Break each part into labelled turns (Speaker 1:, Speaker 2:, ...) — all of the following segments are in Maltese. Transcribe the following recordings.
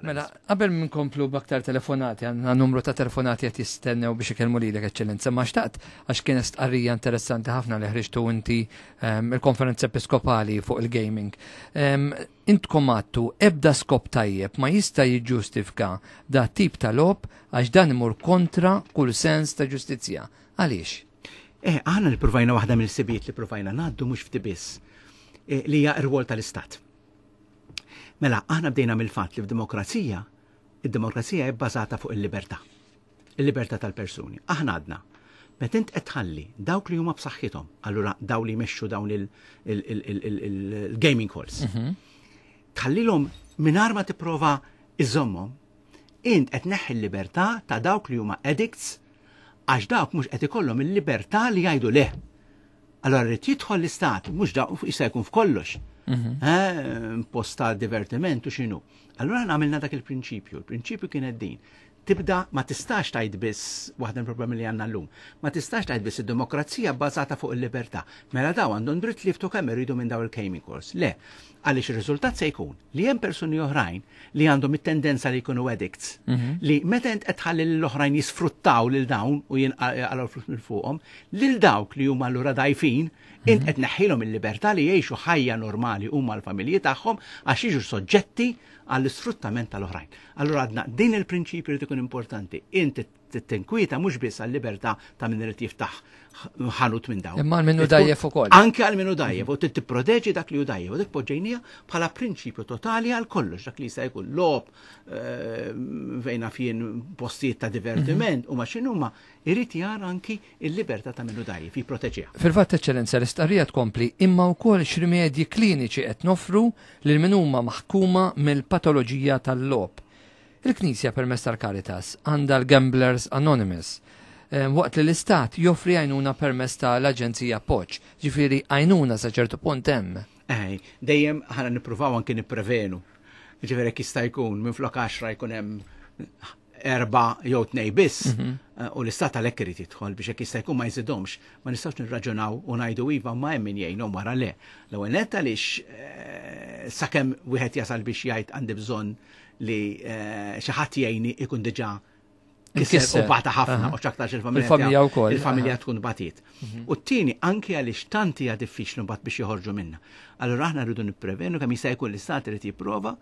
Speaker 1: Mela, qabel minn komplu baktar telefonati, għanna numru ta' telefonati għet jistennew biex ikelmu li l eccellenza, ma' xtaqt, għax kienest għarrija interessanti ħafna li ħriġtu inti ehm, il-konferenza episkopali fuq il-gaming. Ehm, Int għattu, ebda skop tajjeb ma jista' jiġġustifika da' tip ta' lob għax dan imur kontra kull sens ta' ġustizja. Għaliex? Eh, għanna li provajna waħda mill-sibiet li provajna naddu mux ftibis
Speaker 2: eh, li hija ir-wol tal-istat Mela, aħna bdejna mill-fatt li f'demokrazija, id-demokrazija hija bbażata fuq il-libertà. Il-libertà tal-persuni. Aħna għadna. Met int qed tħalli dawk li huma b'saħħithom, allura daw li jmexxu dawn il-gaming halls. Mhm. Tħallilhom mingħajr ma tipprova iżommhom, int qed neħħi l-libertà ta' dawk li huma edicts, għax dawk mhux qed ikollhom il-libertà li jgħidu leh. Allora rrid jidħol l-istat mhux dawk jista' jkun f'kollox Mhm. Eh, m'posta-divertiment divertimentu xinu. Allora għamilna dak il-prinċipju. Il-prinċipju kien din tibda ma tistax tajt biss, waħda problemi li għanna l-lum, ma tistax tajt biss id-demokrazija bbażata fuq il-libertà. Mela daw għandhom dritt li kemm iridu minn daw il chemicals Le, għaliex il riżultat se jkun li hemm persuni oħrajn li għandhom it-tendenza li jkunu addicts, mhm. li meta qed l-oħrajn jisfruttaw lil dawn u jinqalgħu flus minn fuqhom, lil dawk li huma l-ura dajfin, int mhm. qed neħħilhom il-libertà li jgħixu ħajja normali huma l-familji tagħhom għax jiġu soġġetti għall-isfruttament tal-oħrajn. Allura għadna din il-prinċipju li ikun importanti. Inti tinkwita mhux biss għall-libertà ta' min irid jiftaħ ħanut minn daw. Imma minnu dajjef ukoll. Anke għal minnu dajjef u tipproteġi dak li hu dajjef u dik poġġejnija bħala prinċipju totali għal kollox dak li jista' jkun lob eh, fejna fien postijiet ta' divertiment u maċin x'inhuma irrit jara anki l-libertà ta' minnu dajjef jipproteġiha. Fil-fatt
Speaker 1: eccellenza l-istarrija tkompli imma wkoll x'rimedji kliniċi qed nofru lil min huma maħkuma mill-patoloġija tal-lob Il-Knisja permess tal-Karitas għandha l-Gamblers Anonymous waqt li l-Istat joffri għajnuna permess tal-Aġenzija Poċ, ġifiri għajnuna sa ċertu punt hemm. Ej, dejjem ħana nippruvaw anke nipprevenu. Ġifiri jista' jkun
Speaker 2: minn flok 10 jkun hemm erba jew tnej biss mhm. eh, u l-istat għalhekk irid jidħol biex jekk jista' jkun ma jżidhomx, ma nistgħux nirraġunaw u ngħidu iva ma hemm min jgħinhom wara le. L-ewwel nett għaliex eh, sakemm wieħed jasal biex jgħid għandi bżonn li eh, xi ħadd jgħinni ikun diġà
Speaker 1: kisser u bata ħafna u xaktar il-familja wkoll. Il-familja tkun
Speaker 2: batiet. Mhm. U t-tieni anke għaliex tanti hija diffiċli mbagħad biex joħorġu minna. Allura aħna rridu nipprevenu kemm jista' jkun l-istat irid jipprova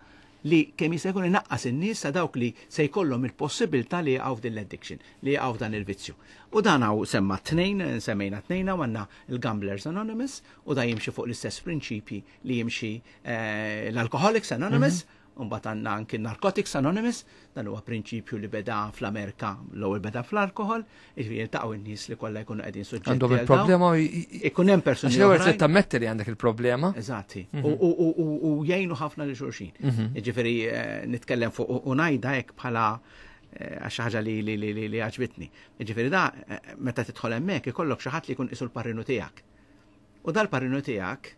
Speaker 2: li kemm jista' jkun inaqqas in-nies ta' dawk li se jkollhom il-possibilità li jaqgħu din l-addiction, li jaqgħu dan il-vizzju. U dan hawn semma tnejn, semmejna tnejn hawn għandna l gamblers Anonymous u da jimxi fuq l-istess prinċipji li jimxi eh, l-Alcoholics Anonymous. Mm -hmm Unbat għanna anki Narcotics Anonymous, dan huwa prinċipju li beda fl-Amerika, l-ewwel beda fl-alkohol, iġifieri taqgħu n-nies li kollha jkunu qegħdin suġġetti. Għandhom il-problema
Speaker 1: ikun hemm persuni. L-ewwel se tammetti li għandek il-problema.
Speaker 2: Eżatti. Mhm. U jgħinu ħafna li xulxin. Jiġifieri nitkellem fuq u ngħidha hekk bħala eh, għax ħaġa li li li li għaġbitni. Ġifiri da, eh, meta tidħol hemmhekk ikollok xaħat li kun isu l-parrinu tijak. U dal-parrinu tijak,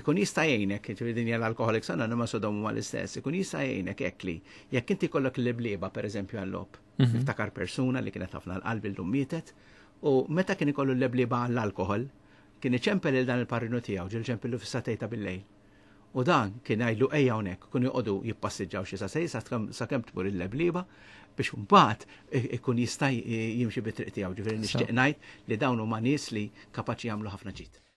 Speaker 2: ikun jista' jgħinek, ġifieri din l-Alcoholics ma u huma mal-istess, ikun jista' jgħinek hekk li jekk inti kollok l-blieba pereżempju għallob, mhm. niftakar persuna li kienet ħafna l-qalb illum mietet, u meta kien ikollu l-blieba għall-alkohol, kien iċempel il dan il-parrinu tiegħu, ġil ċempellu fis-satejta bil-lejl. U dan kien għajlu eja unek, kun joqodu jippassiġaw xie sasej, sa' kem tmur il-lebliba, biex mbagħad ikun jista' jimxi bit-triq tiegħu. Ġifieri nixtieq ngħid li dawn huma nies li kapaċi jagħmlu ħafna ġid.